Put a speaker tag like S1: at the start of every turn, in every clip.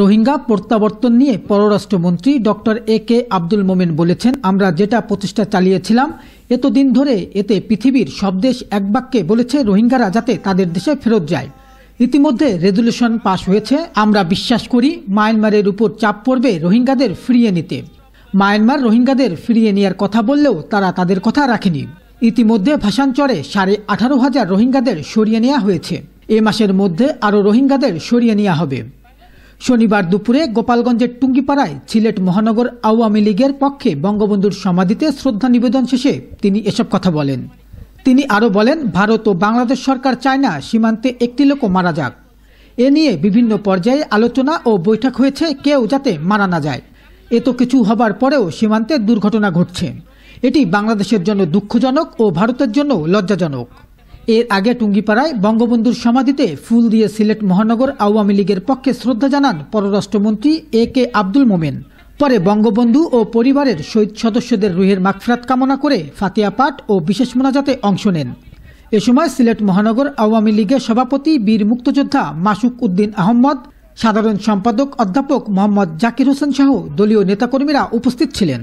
S1: রোহিঙ্গা প্রত্যাবর্তন নিয়ে পররাষ্ট্রমন্ত্রী ডক্টর এ কে আব্দুল মোমেন বলেছেন আমরা যেটা প্রচেষ্টা চালিয়েছিলাম এতদিন ধরে এতে পৃথিবীর সব দেশ এক বাক্যে বলেছে রোহিঙ্গারা যাতে তাদের দেশে ফেরত যায় ইতিমধ্যে রেজুলেশন পাশ হয়েছে আমরা বিশ্বাস করি মায়ানমারের উপর চাপ পড়বে রোহিঙ্গাদের ফিরিয়ে নিতে মায়ানমার রোহিঙ্গাদের ফিরিয়ে নেওয়ার কথা বললেও তারা তাদের কথা রাখেনি ইতিমধ্যে ভাষাঞ্চরে সাড়ে আঠারো হাজার রোহিঙ্গাদের সরিয়ে নেওয়া হয়েছে এ মাসের মধ্যে আরও রোহিঙ্গাদের সরিয়ে নেওয়া হবে শনিবার দুপুরে গোপালগঞ্জের টুঙ্গিপাড়ায় সিলেট মহানগর আওয়ামী লীগের পক্ষে বঙ্গবন্ধুর সমাধিতে শ্রদ্ধা নিবেদন শেষে তিনি এসব কথা বলেন তিনি আরও বলেন ভারত ও বাংলাদেশ সরকার চায় না সীমান্তে একটি লোকও মারা যাক এ নিয়ে বিভিন্ন পর্যায়ে আলোচনা ও বৈঠক হয়েছে কেউ যাতে মারা না যায় এত কিছু হবার পরেও সীমান্তে দুর্ঘটনা ঘটছে এটি বাংলাদেশের জন্য দুঃখজনক ও ভারতের জন্য লজ্জাজনক এর আগে টুঙ্গিপাড়ায় বঙ্গবন্ধুর সমাধিতে ফুল দিয়ে সিলেট মহানগর আওয়ামী লীগের পক্ষে শ্রদ্ধা জানান পররাষ্ট্রমন্ত্রী এ কে আব্দুল মোমেন পরে বঙ্গবন্ধু ও পরিবারের শহীদ সদস্যদের রুহের মাকফরাত কামনা করে ফাতিয়া পাঠ ও বিশেষ মোনাজাতে অংশ নেন এ সময় সিলেট মহানগর আওয়ামী লীগের সভাপতি বীর মুক্তযোদ্ধা মাসুক উদ্দিন আহম্মদ সাধারণ সম্পাদক অধ্যাপক মোহাম্মদ জাকির হোসেন সহ দলীয় নেতাকর্মীরা উপস্থিত ছিলেন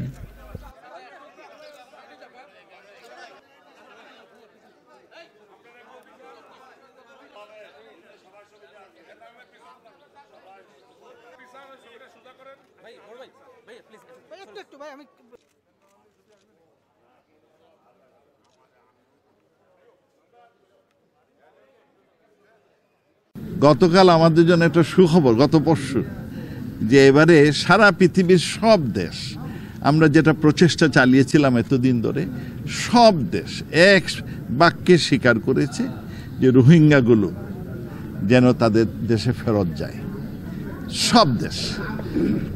S1: ভাই আমি
S2: গতকাল আমাদের জন্য একটা সুখবর গত পরশু যে এবারে সারা পৃথিবীর সব দেশ আমরা যেটা প্রচেষ্টা চালিয়েছিলাম এতদিন ধরে সব দেশ এক বাক্যে স্বীকার করেছে যে রোহিঙ্গাগুলো যেন তাদের দেশে ফেরত যায় সব দেশ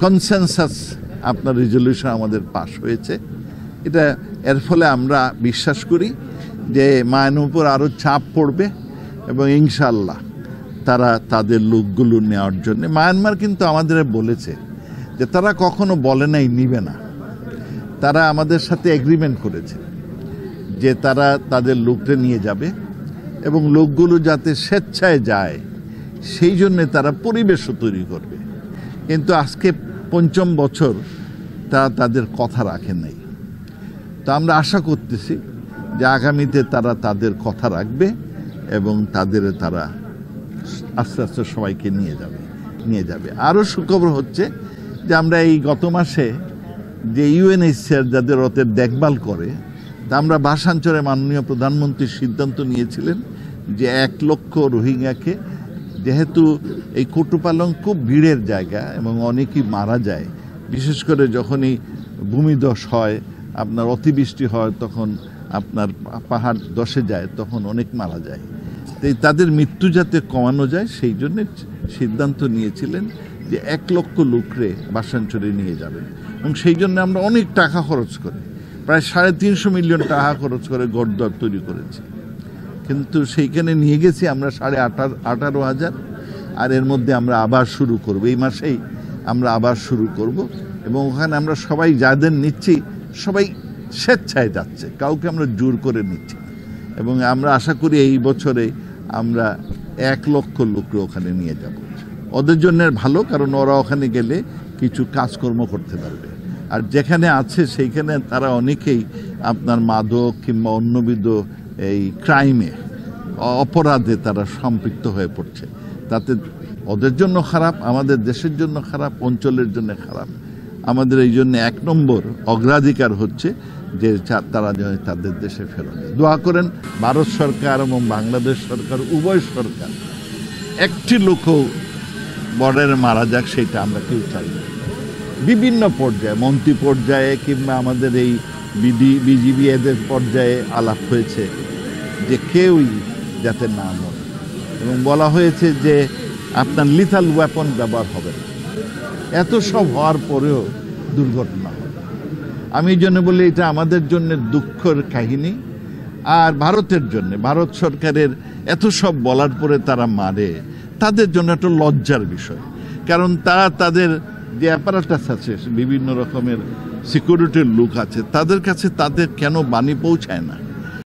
S2: কনসেনসাস আপনার রেজলিউশন আমাদের পাশ হয়েছে এটা এর ফলে আমরা বিশ্বাস করি যে মায়ের উপর আরও চাপ পড়বে এবং ইনশাল্লাহ তারা তাদের লোকগুলো নেওয়ার জন্য মায়ানমার কিন্তু আমাদের বলেছে যে তারা কখনো বলে নাই নিবে না তারা আমাদের সাথে এগ্রিমেন্ট করেছে যে তারা তাদের লোকটা নিয়ে যাবে এবং লোকগুলো যাতে স্বেচ্ছায় যায় সেই জন্যে তারা পরিবেশও তৈরি করবে কিন্তু আজকে পঞ্চম বছর তারা তাদের কথা রাখে নাই তা আমরা আশা করতেছি যে আগামীতে তারা তাদের কথা রাখবে এবং তাদের তারা আস্তে আস্তে সবাইকে নিয়ে যাবে নিয়ে যাবে আরও সুখবর হচ্ছে যে আমরা এই গত মাসে যে ইউএনএসএর যাদের রথের দেখভাল করে তা আমরা ভাষাঞ্চলে মাননীয় প্রধানমন্ত্রী সিদ্ধান্ত নিয়েছিলেন যে এক লক্ষ রোহিঙ্গাকে যেহেতু এই কটুপালং খুব ভিড়ের জায়গা এবং অনেকেই মারা যায় বিশেষ করে যখনই ভূমিধস হয় আপনার অতিবৃষ্টি হয় তখন আপনার পাহাড় দশে যায় তখন অনেক মারা যায় তাই তাদের মৃত্যু যাতে কমানো যায় সেই জন্যে সিদ্ধান্ত নিয়েছিলেন যে এক লক্ষ লুকরে বাসাঞ্চলে নিয়ে যাবেন এবং সেই জন্য আমরা অনেক টাকা খরচ করি প্রায় সাড়ে তিনশো মিলিয়ন টাকা খরচ করে গড়দর তৈরি করেছি কিন্তু সেইখানে নিয়ে গেছি আমরা সাড়ে আঠার আঠারো হাজার আর এর মধ্যে আমরা আবার শুরু করব এই মাসেই আমরা আবার শুরু করব এবং ওখানে আমরা সবাই যাদের নিচ্ছি সবাই স্বেচ্ছায় যাচ্ছে কাউকে আমরা জোর করে নিচ্ছি এবং আমরা আশা করি এই বছরে আমরা এক লক্ষ লোককে ওখানে নিয়ে যাব ওদের জন্য ভালো কারণ ওরা ওখানে গেলে কিছু কাজকর্ম করতে পারবে আর যেখানে আছে সেইখানে তারা অনেকেই আপনার মাদক কিংবা অন্যবিধ এই ক্রাইমে অপরাধে তারা সম্পৃক্ত হয়ে পড়ছে তাতে ওদের জন্য খারাপ আমাদের দেশের জন্য খারাপ অঞ্চলের জন্য খারাপ আমাদের এই জন্য এক নম্বর অগ্রাধিকার হচ্ছে যে তারা যেন তাদের দেশে ফেরত দোয়া করেন ভারত সরকার এবং বাংলাদেশ সরকার উভয় সরকার একটি লোক বর্ডারে মারা যাক সেটা আমরা কেউ চাই না বিভিন্ন পর্যায়ে মন্ত্রী পর্যায়ে কিংবা আমাদের এই বিডি বিজিবি এদের পর্যায়ে আলাপ হয়েছে যে কেউই যাতে না মরে এবং বলা হয়েছে যে আপনার লিথাল ওয়েপন ব্যবহার হবে না এত সব হওয়ার পরেও দুর্ঘটনা আমি এই জন্য বলি এটা আমাদের জন্য দুঃখের কাহিনী আর ভারতের জন্য ভারত সরকারের এত সব বলার পরে তারা মারে তাদের জন্য একটা লজ্জার বিষয় কারণ তারা তাদের যে অ্যাপারাটাস আছে বিভিন্ন রকমের সিকিউরিটির লুক আছে তাদের কাছে তাদের কেন বাণী পৌঁছায় না